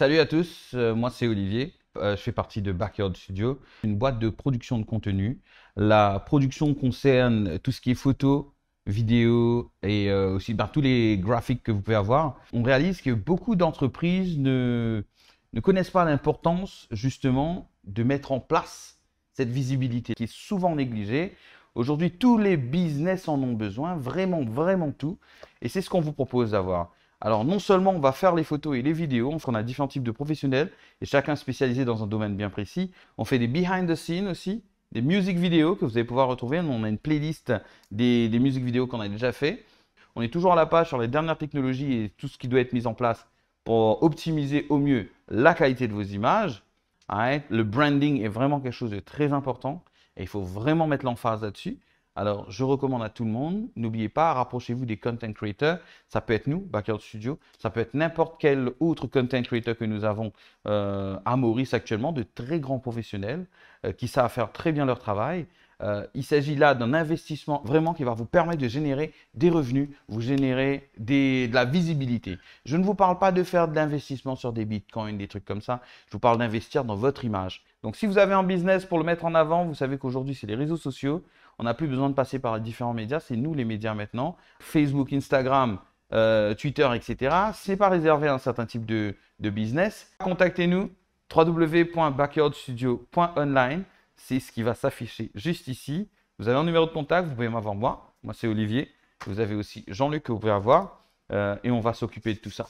Salut à tous, euh, moi c'est Olivier. Euh, je fais partie de Backyard Studio, une boîte de production de contenu. La production concerne tout ce qui est photo, vidéo et euh, aussi ben, tous les graphiques que vous pouvez avoir. On réalise que beaucoup d'entreprises ne, ne connaissent pas l'importance justement de mettre en place cette visibilité qui est souvent négligée. Aujourd'hui, tous les business en ont besoin, vraiment, vraiment tout. Et c'est ce qu'on vous propose d'avoir. Alors non seulement on va faire les photos et les vidéos, on a différents types de professionnels et chacun spécialisé dans un domaine bien précis. On fait des behind the scenes aussi, des music vidéos que vous allez pouvoir retrouver. on a une playlist des, musiques vidéos qu'on a déjà fait. On est toujours à la page sur les dernières technologies et tout ce qui doit être mis en place pour optimiser au mieux la qualité de vos images. Le branding est vraiment quelque chose de très important et il faut vraiment mettre l'emphase là-dessus. Alors, je recommande à tout le monde, n'oubliez pas, rapprochez-vous des content creators. Ça peut être nous, Backyard Studio, ça peut être n'importe quel autre content creator que nous avons euh, à Maurice actuellement, de très grands professionnels euh, qui savent faire très bien leur travail. Euh, il s'agit là d'un investissement vraiment qui va vous permettre de générer des revenus, vous générer de la visibilité. Je ne vous parle pas de faire de l'investissement sur des bitcoins, des trucs comme ça. Je vous parle d'investir dans votre image. Donc si vous avez un business pour le mettre en avant, vous savez qu'aujourd'hui c'est les réseaux sociaux. On n'a plus besoin de passer par les différents médias, c'est nous les médias maintenant. Facebook, Instagram, euh, Twitter, etc. n'est pas réservé à un certain type de, de business. Contactez-nous www.backyardstudio.online c'est ce qui va s'afficher juste ici. Vous avez un numéro de contact, vous pouvez m'avoir moi. Moi, c'est Olivier. Vous avez aussi Jean-Luc que vous pouvez avoir. Euh, et on va s'occuper de tout ça.